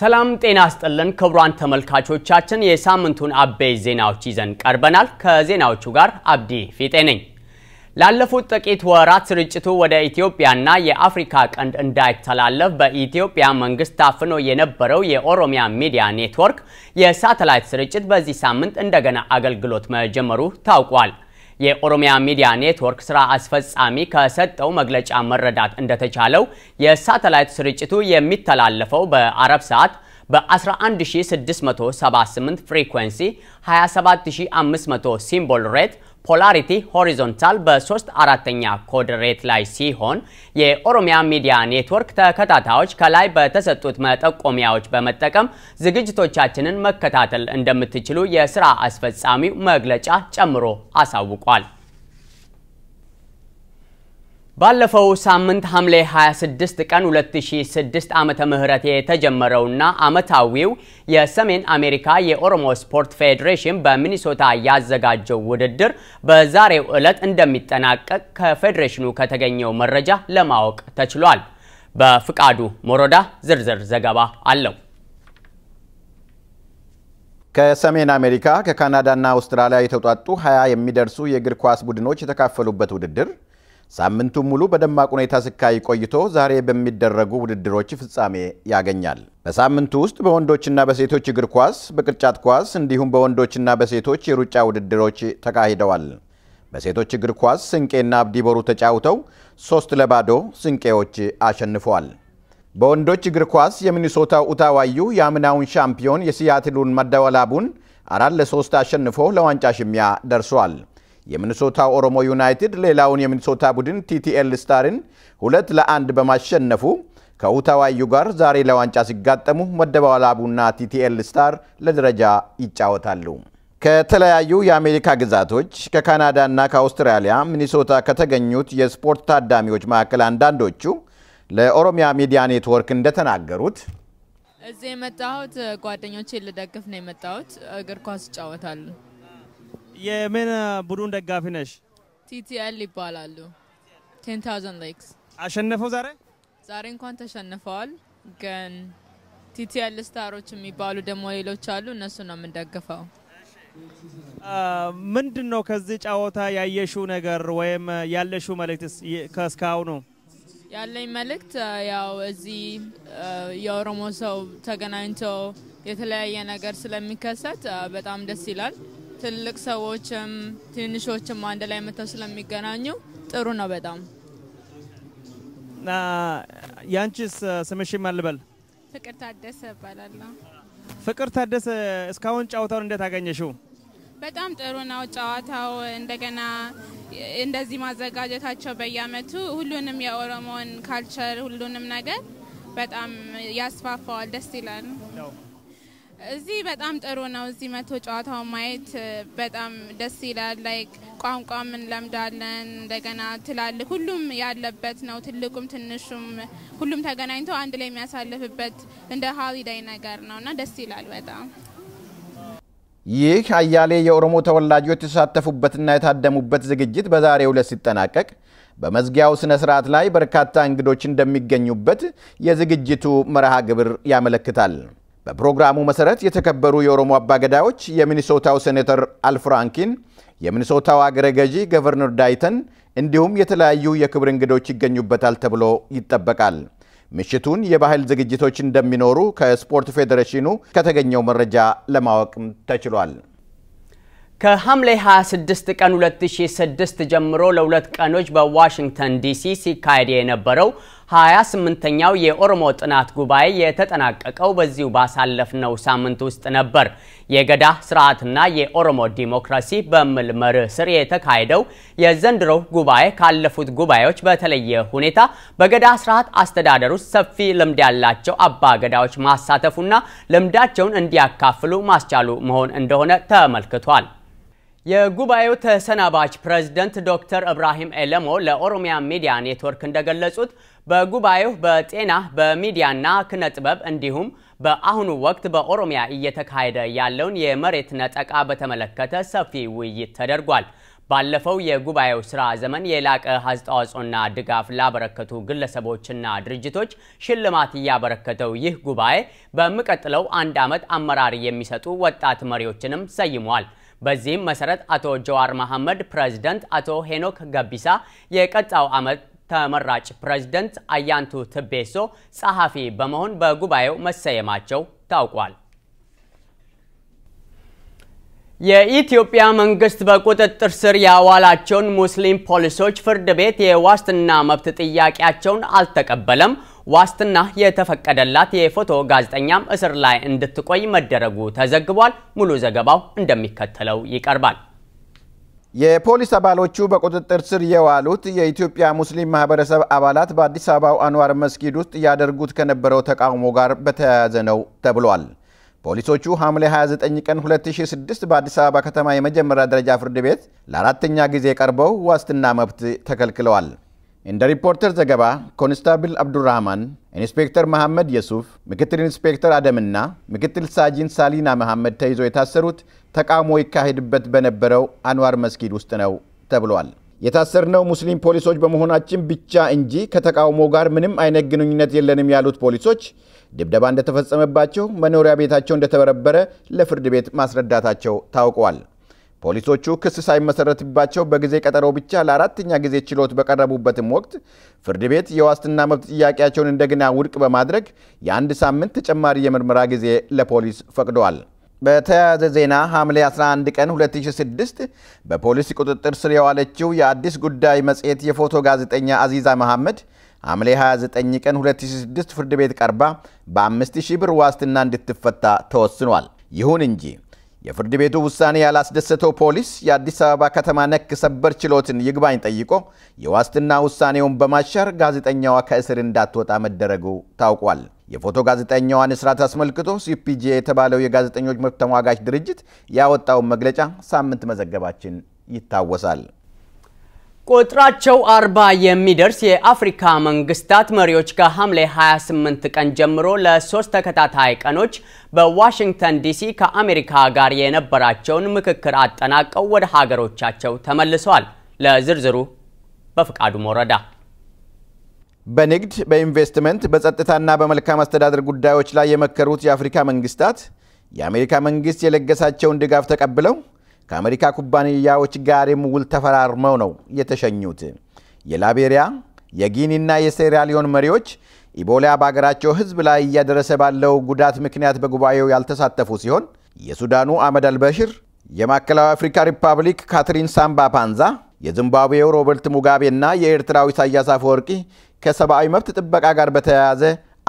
ሰላም ጤና አስጥልን ክቡራን ተመልካቾቻችን፣ የሳምንቱን አበይ ዜናዎች ይዘን ቀርበናል። ከዜናዎቹ ጋር አብዲ ፊጤ ነኝ። ላለፉት ጥቂት ወራት ስርጭቱ ወደ ኢትዮጵያና የአፍሪካ ቀንድ እንዳይተላለፍ በኢትዮጵያ መንግስት ታፍኖ የነበረው የኦሮሚያ ሚዲያ ኔትወርክ የሳተላይት ስርጭት በዚህ ሳምንት እንደገና አገልግሎት መጀመሩ ታውቋል። የኦሮሚያ ሚዲያ ኔትወርክ ስራ አስፈጻሚ ከሰጠው መግለጫ መረዳት እንደተቻለው የሳተላይት ስርጭቱ የሚተላለፈው በአረብ ሰዓት በ11678 ፍሪኩዌንሲ 27500 ሲምቦል ሬት ፖላሪቲ ሆሪዞንታል በሶስት አራተኛ ኮድ ሬት ላይ ሲሆን የኦሮሚያ ሚዲያ ኔትወርክ ተከታታዮች ከላይ በተሰጡት መጠቆሚያዎች በመጠቀም ዝግጅቶቻችንን መከታተል እንደምትችሉ የስራ አስፈጻሚው መግለጫ ጨምሮ አሳውቋል። ባለፈው ሳምንት ሐምሌ 26 ቀን 2006 ዓመተ ምህረት የተጀመረውና ዓመታዊው የሰሜን አሜሪካ የኦሮሞ ስፖርት ፌዴሬሽን በሚኒሶታ ያዘጋጀው ውድድር በዛሬው ዕለት እንደሚጠናቀቅ ከፌዴሬሽኑ ከተገኘው መረጃ ለማወቅ ተችሏል። በፍቃዱ ሞሮዳ ዝርዝር ዘገባ አለው። ከሰሜን አሜሪካ ከካናዳና አውስትራሊያ የተውጣጡ 20 የሚደርሱ የእግር ኳስ ቡድኖች የተካፈሉበት ውድድር ሳምንቱ ሙሉ በደማቅ ሁኔታ ሲካይ ቆይቶ ዛሬ በሚደረጉ ውድድሮች ፍጻሜ ያገኛል። በሳምንቱ ውስጥ በወንዶችና በሴቶች እግር ኳስ፣ በቅርጫት ኳስ እንዲሁም በወንዶችና በሴቶች የሩጫ ውድድሮች ተካሂደዋል። በሴቶች እግር ኳስ ስንቄና አብዲቦሩ ተጫውተው ሶስት ለባዶ ስንቄዎች አሸንፈዋል። በወንዶች እግር ኳስ የሚኒሶታው ኡታዋዩ የአምናውን ሻምፒዮን የሲያትሉን መደወላቡን አራት ለሶስት አሸንፎ ለዋንጫ ሽሚያ ደርሷል። የሚኒሶታ ኦሮሞ ዩናይትድ ሌላውን የሚኒሶታ ቡድን ቲቲኤል ስታርን ሁለት ለአንድ በማሸነፉ ከኡታዋዩ ጋር ዛሬ ለዋንጫ ሲጋጠሙ መደባላቡና ቲቲኤል ስታር ለደረጃ ይጫወታሉ። ከተለያዩ የአሜሪካ ግዛቶች ከካናዳና ከአውስትራሊያ ሚኒሶታ ከተገኙት የስፖርት ታዳሚዎች መካከል አንዳንዶቹ ለኦሮሚያ ሚዲያ ኔትወርክ እንደተናገሩት እዚህ የመጣሁት ጓደኞቼ ልደግፍ ነው የመጣሁት። እግር ኳስ ይጫወታሉ። የምን ቡድን ደጋፊ ነሽ? ቲቲኤል ይባላሉ። ቴን ታውዘንድ ላይክስ አሸነፈው ዛሬ ዛሬ እንኳን ተሸንፈዋል፣ ግን ቲቲኤል ስታሮች የሚባሉ ደግሞ ሌሎች አሉ። እነሱ ነው የምንደግፈው። ምንድን ነው ከዚህ ጨዋታ ያየሽው ነገር ወይም ያለሽው መልእክት ከእስካሁኑ? ያለኝ መልእክት ያው እዚህ የኦሮሞ ሰው ተገናኝቶ የተለያየ ነገር ስለሚከሰት በጣም ደስ ይላል። ትልቅ ሰዎችም ትንሾችም አንድ ላይ መተው ስለሚገናኙ ጥሩ ነው በጣም። ያንቺስ ስምሽ ማን ፍቅር ታደሰ እባላለሁ። ፍቅር ታደሰ እስካሁን ጨዋታውን እንዴት አገኘሽው? በጣም ጥሩ ነው ጨዋታው። እንደገና እንደዚህ ማዘጋጀታቸው በየአመቱ ሁሉንም የኦሮሞን ካልቸር ሁሉንም ነገር በጣም ያስፋፋዋል። ደስ ይላል። እዚህ በጣም ጥሩ ነው። እዚህ መቶ ጨዋታው ማየት በጣም ደስ ይላል። ላይክ ቋንቋም እንለምዳለን። እንደገና ትላልቅ ሁሉም ያለበት ነው። ትልቁም ትንሹም ሁሉም ተገናኝቶ አንድ ላይ የሚያሳልፍበት እንደ ሀሊዳይ ነገር ነው እና ደስ ይላል በጣም። ይህ አያሌ የኦሮሞ ተወላጆች የተሳተፉበትና የታደሙበት ዝግጅት በዛሬው ዕለት ሲጠናቀቅ በመዝጊያው ስነ ስርዓት ላይ በርካታ እንግዶች እንደሚገኙበት የዝግጅቱ መርሃ ግብር ያመለክታል። በፕሮግራሙ መሰረት የተከበሩ የኦሮሞ አባገዳዎች የሚኒሶታው ሴኔተር አልፍራንኪን፣ የሚኒሶታው አገረ ገዢ ገቨርነር ዳይተን እንዲሁም የተለያዩ የክብር እንግዶች ይገኙበታል ተብሎ ይጠበቃል። ምሽቱን የባህል ዝግጅቶች እንደሚኖሩ ከስፖርት ፌዴሬሽኑ ከተገኘው መረጃ ለማወቅም ተችሏል። ከሐምሌ 26 ቀን 2006 ጀምሮ ለሁለት ቀኖች በዋሽንግተን ዲሲ ሲካሄድ የነበረው ሀያ ስምንተኛው የኦሮሞ ጥናት ጉባኤ የተጠናቀቀው በዚሁ ባሳለፍነው ሳምንት ውስጥ ነበር። የገዳ ስርዓትና የኦሮሞ ዲሞክራሲ በሚል መርህ ስር የተካሄደው የዘንድሮ ጉባኤ ካለፉት ጉባኤዎች በተለየ ሁኔታ በገዳ ስርዓት አስተዳደር ውስጥ ሰፊ ልምድ ያላቸው አባ ገዳዎች ማሳተፉና ልምዳቸውን እንዲያካፍሉ ማስቻሉ መሆን እንደሆነ ተመልክቷል። የጉባኤው ተሰናባች ፕሬዝደንት ዶክተር እብራሂም ኤለሞ ለኦሮሚያ ሚዲያ ኔትወርክ እንደገለጹት በጉባኤው በጤና በሚዲያና ክነ ጥበብ እንዲሁም በአሁኑ ወቅት በኦሮሚያ እየተካሄደ ያለውን የመሬት ነጠቃ በተመለከተ ሰፊ ውይይት ተደርጓል። ባለፈው የጉባኤው ስራ ዘመን የላቀ አስተዋጽኦና ድጋፍ ላበረከቱ ግለሰቦችና ድርጅቶች ሽልማት እያበረከተው ይህ ጉባኤ በሚቀጥለው አንድ ዓመት አመራር የሚሰጡ ወጣት መሪዎችንም ሰይሟል። በዚህም መሰረት አቶ ጀዋር መሐመድ ፕሬዝዳንት አቶ ሄኖክ ገቢሳ የቀጣው ዓመት ተመራጭ ፕሬዝደንት፣ አያንቱ ትቤሶ ጸሐፊ በመሆን በጉባኤው መሰየማቸው ታውቋል። የኢትዮጵያ መንግስት በቁጥጥር ስር ያዋላቸውን ሙስሊም ፖሊሶች ፍርድ ቤት የዋስትና መብት ጥያቄያቸውን አልተቀበለም። ዋስትና የተፈቀደላት የፎቶ ጋዜጠኛም እስር ላይ እንድትቆይ መደረጉ ተዘግቧል። ሙሉ ዘገባው እንደሚከተለው ይቀርባል። የፖሊስ አባሎቹ በቁጥጥር ስር የዋሉት የኢትዮጵያ ሙስሊም ማህበረሰብ አባላት በአዲስ አበባው አንዋር መስጊድ ውስጥ ያደርጉት ከነበረው ተቃውሞ ጋር በተያያዘ ነው ተብሏል። ፖሊሶቹ ሐምሌ 29 ቀን 2006 በአዲስ አበባ ከተማ የመጀመሪያ ደረጃ ፍርድ ቤት ለአራተኛ ጊዜ ቀርበው ዋስትና መብት ተከልክለዋል። እንደ ሪፖርተር ዘገባ ኮንስታብል አብዱራህማን፣ ኢንስፔክተር መሐመድ የሱፍ፣ ምክትል ኢንስፔክተር አደምና ምክትል ሳጂን ሳሊና መሐመድ ተይዞ የታሰሩት ተቃውሞ ይካሄድበት በነበረው አንዋር መስጊድ ውስጥ ነው ተብሏል። የታሰርነው ሙስሊም ፖሊሶች በመሆናችን ብቻ እንጂ ከተቃውሞ ጋር ምንም አይነት ግንኙነት የለንም ያሉት ፖሊሶች ድብደባ እንደተፈጸመባቸው፣ መኖሪያ ቤታቸው እንደተበረበረ ለፍርድ ቤት ማስረዳታቸው ታውቋል። ፖሊሶቹ ክስ ሳይመሰረትባቸው በጊዜ ቀጠሮ ብቻ ለአራተኛ ጊዜ ችሎት በቀረቡበትም ወቅት ፍርድ ቤት የዋስትና መብት ጥያቄያቸውን እንደገና ውድቅ በማድረግ የአንድ ሳምንት ተጨማሪ የምርመራ ጊዜ ለፖሊስ ፈቅደዋል። በተያያዘ ዜና ሐምሌ 11 ቀን 2006 በፖሊስ ቁጥጥር ስር የዋለችው የአዲስ ጉዳይ መጽሔት የፎቶ ጋዜጠኛ አዚዛ መሐመድ ሐምሌ 29 ቀን 2006 ፍርድ ቤት ቀርባ በ5000 ብር ዋስትና እንድትፈታ ተወስኗል። ይሁን እንጂ የፍርድ ቤቱ ውሳኔ ያላስደሰተው ፖሊስ የአዲስ አበባ ከተማ ነክ ሰበር ችሎትን ይግባኝ ጠይቆ የዋስትና ውሳኔውን በማሻር ጋዜጠኛዋ ከእስር እንዳትወጣ መደረጉ ታውቋል። የፎቶ ጋዜጠኛዋን እስራት አስመልክቶ ሲፒጄ የተባለው የጋዜጠኞች መብት ተሟጋች ድርጅት ያወጣውን መግለጫ ሳምንት መዘገባችን ይታወሳል። ቁጥራቸው አርባ የሚደርስ የአፍሪካ መንግስታት መሪዎች ከሐምሌ 28 ቀን ጀምሮ ለሶስት ተከታታይ ቀኖች በዋሽንግተን ዲሲ ከአሜሪካ ጋር የነበራቸውን ምክክር አጠናቀው ወደ ሀገሮቻቸው ተመልሰዋል። ለዝርዝሩ በፍቃዱ ሞረዳ በንግድ፣ በኢንቨስትመንት፣ በጸጥታና በመልካም አስተዳደር ጉዳዮች ላይ የመከሩት የአፍሪካ መንግስታት የአሜሪካ መንግስት የለገሳቸውን ድጋፍ ተቀብለው ከአሜሪካ ኩባንያዎች ጋርም ውል ተፈራርመው ነው የተሸኙት። የላይቤሪያ የጊኒና የሴራሊዮን መሪዎች ኢቦላ በሀገራቸው ሕዝብ ላይ እያደረሰ ባለው ጉዳት ምክንያት በጉባኤው ያልተሳተፉ ሲሆን የሱዳኑ አመድ አልበሽር፣ የማዕከላዊ አፍሪካ ሪፐብሊክ ካትሪን ሳምባ ፓንዛ፣ የዚምባብዌው ሮበርት ሙጋቤ እና የኤርትራው ኢሳያስ አፈወርቂ ከሰብአዊ መብት ጥበቃ ጋር በተያያዘ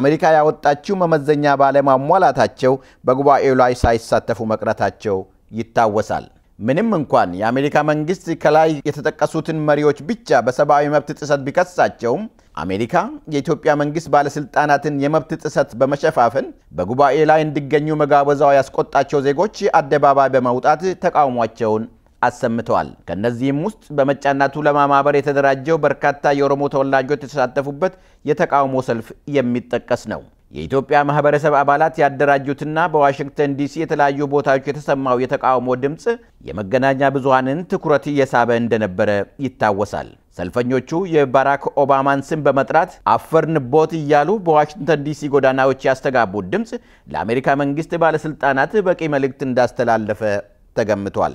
አሜሪካ ያወጣችው መመዘኛ ባለማሟላታቸው በጉባኤው ላይ ሳይሳተፉ መቅረታቸው ይታወሳል። ምንም እንኳን የአሜሪካ መንግስት ከላይ የተጠቀሱትን መሪዎች ብቻ በሰብአዊ መብት ጥሰት ቢከሳቸውም አሜሪካ የኢትዮጵያ መንግስት ባለስልጣናትን የመብት ጥሰት በመሸፋፈን በጉባኤ ላይ እንዲገኙ መጋበዛው ያስቆጣቸው ዜጎች አደባባይ በመውጣት ተቃውሟቸውን አሰምተዋል። ከእነዚህም ውስጥ በመጫና ቱለማ ማህበር የተደራጀው በርካታ የኦሮሞ ተወላጆች የተሳተፉበት የተቃውሞ ሰልፍ የሚጠቀስ ነው። የኢትዮጵያ ማህበረሰብ አባላት ያደራጁትና በዋሽንግተን ዲሲ የተለያዩ ቦታዎች የተሰማው የተቃውሞ ድምፅ የመገናኛ ብዙሃንን ትኩረት እየሳበ እንደነበረ ይታወሳል። ሰልፈኞቹ የባራክ ኦባማን ስም በመጥራት አፈርንቦት እያሉ በዋሽንግተን ዲሲ ጎዳናዎች ያስተጋቡት ድምፅ ለአሜሪካ መንግስት ባለስልጣናት በቂ መልእክት እንዳስተላለፈ ተገምቷል።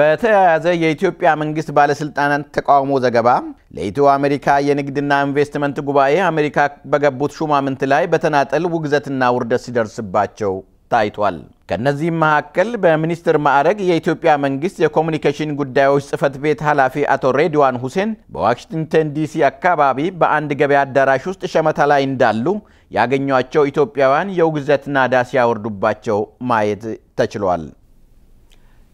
በተያያዘ የኢትዮጵያ መንግስት ባለስልጣናት ተቃውሞ ዘገባ ለኢትዮ አሜሪካ የንግድና ኢንቨስትመንት ጉባኤ አሜሪካ በገቡት ሹማምንት ላይ በተናጠል ውግዘትና ውርደት ሲደርስባቸው ታይቷል። ከእነዚህም መካከል በሚኒስትር ማዕረግ የኢትዮጵያ መንግስት የኮሚኒኬሽን ጉዳዮች ጽህፈት ቤት ኃላፊ አቶ ሬድዋን ሁሴን በዋሽንግተን ዲሲ አካባቢ በአንድ ገበያ አዳራሽ ውስጥ ሸመታ ላይ እንዳሉ ያገኟቸው ኢትዮጵያውያን የውግዘት ናዳ ሲያወርዱባቸው ማየት ተችሏል።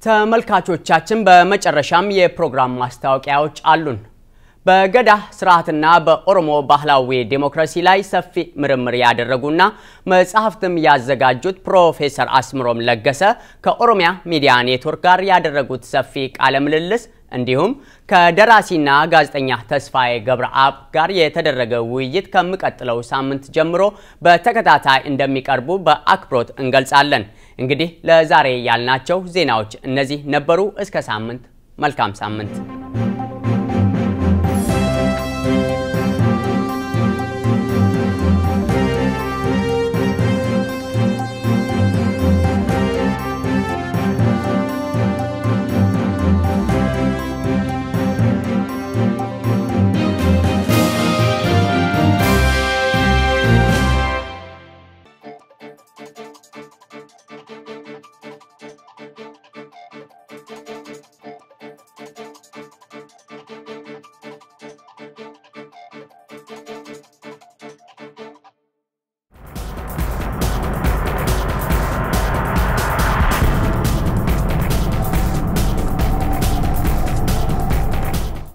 ተመልካቾቻችን በመጨረሻም የፕሮግራም ማስታወቂያዎች አሉን። በገዳ ስርዓትና በኦሮሞ ባህላዊ ዴሞክራሲ ላይ ሰፊ ምርምር ያደረጉና መጽሐፍትም ያዘጋጁት ፕሮፌሰር አስምሮም ለገሰ ከኦሮሚያ ሚዲያ ኔትወርክ ጋር ያደረጉት ሰፊ ቃለ ምልልስ እንዲሁም ከደራሲና ጋዜጠኛ ተስፋዬ ገብረአብ ጋር የተደረገ ውይይት ከሚቀጥለው ሳምንት ጀምሮ በተከታታይ እንደሚቀርቡ በአክብሮት እንገልጻለን። እንግዲህ ለዛሬ ያልናቸው ዜናዎች እነዚህ ነበሩ። እስከ ሳምንት፣ መልካም ሳምንት።